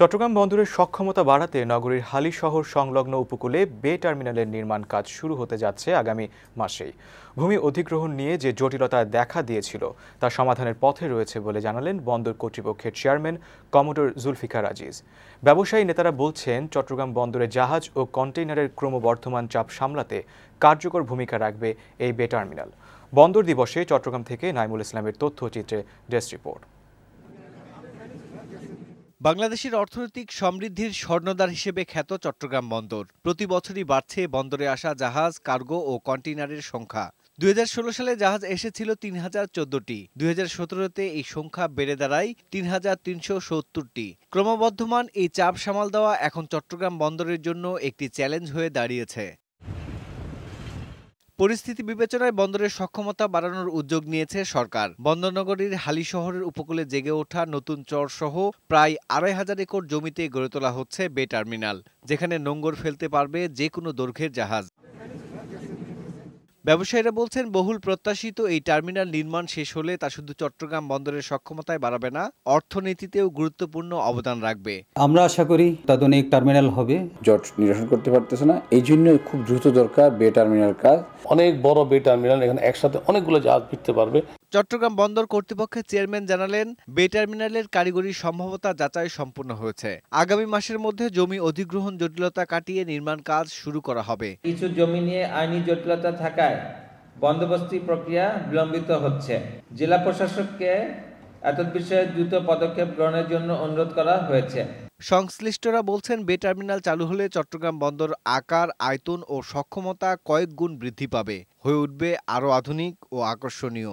চট্টগ্রাম বন্দরের সক্ষমতা বাড়াতে নগরীর হালি শহর সংলগ্ন উপকূলে বে টার্মিনালের নির্মাণ কাজ শুরু হতে যাচ্ছে আগামী মাসেই ভূমি অধিগ্রহণ নিয়ে যে জটিলতা দেখা দিয়েছিল তা সমাধানের পথে রয়েছে বলে জানালেন বন্দর কর্তৃপক্ষের চেয়ারম্যান কমোডর জুলফিকার আজিজ ব্যবসায়ী নেতারা বলছেন চট্টগ্রাম বন্দরে জাহাজ ও কন্টেইনারের ক্রমবর্ধমান চাপ সামলাতে কার্যকর ভূমিকা রাখবে এই বে টার্মিনাল বন্দর দিবসে চট্টগ্রাম থেকে নাইমুল ইসলামের তথ্যচিত্রে ডেস্ক রিপোর্ট বাংলাদেশের অর্থনৈতিক সমৃদ্ধির স্বর্ণদ্বার হিসেবে খ্যাত চট্টগ্রাম বন্দর প্রতি বছরই বাড়ছে বন্দরে আসা জাহাজ কার্গো ও কন্টেইনারের সংখ্যা দুই সালে জাহাজ এসেছিল তিন হাজার চোদ্দটি দুই সতেরোতে এই সংখ্যা বেড়ে দাঁড়ায় তিন হাজার তিনশো সত্তরটি ক্রমবর্ধমান এই চাপ সামাল দেওয়া এখন চট্টগ্রাম বন্দরের জন্য একটি চ্যালেঞ্জ হয়ে দাঁড়িয়েছে পরিস্থিতি বিবেচনায় বন্দরের সক্ষমতা বাড়ানোর উদ্যোগ নিয়েছে সরকার বন্দরনগরীর হালি শহরের উপকূলে জেগে ওঠা নতুন চরসহ প্রায় আড়াই হাজার একর জমিতে গড়ে তোলা হচ্ছে বে টার্মিনাল যেখানে নোঙ্গর ফেলতে পারবে যে কোনো দৈর্ঘ্যের জাহাজ ব্যবসায়ীরা বলছেন বহুল প্রত্যাশিত এই টার্মিনাল নির্মাণ শেষ হলে তা শুধু চট্টগ্রাম বন্দরের সক্ষমতায় বাড়াবে না অর্থনীতিতেও গুরুত্বপূর্ণ অবদান রাখবে আমরা আশা করি তাদনিক টার্মিনাল হবে জট নিরসন করতে পারতেছে না এই জন্য খুব দ্রুত দরকার বে টার্মিনাল কাজ অনেক বড় বে টার্মিনাল এখানে একসাথে অনেকগুলো জাহাজ ফিরতে পারবে চট্টগ্রাম বন্দর কর্তৃপক্ষের চেয়ারম্যান জানালেন বে টার্মিনালের কারিগরি সম্ভাবতা যাচাই সম্পূর্ণ হয়েছে আগামী মাসের মধ্যে জমি অধিগ্রহণ জটিলতা কাটিয়ে নির্মাণ কাজ শুরু করা হবে কিছু জমি নিয়ে আইনি জটিলতা থাকায় বন্দোবস্তি প্রক্রিয়া বিলম্বিত হচ্ছে জেলা প্রশাসককে এত বিষয়ে দ্রুত পদক্ষেপ গ্রহণের জন্য অনুরোধ করা হয়েছে সংশ্লিষ্টরা বলছেন বে টার্মিনাল চালু হলে চট্টগ্রাম বন্দর আকার আয়তন ও সক্ষমতা কয়েক গুণ বৃদ্ধি পাবে হয়ে উঠবে আরও আধুনিক ও আকর্ষণীয়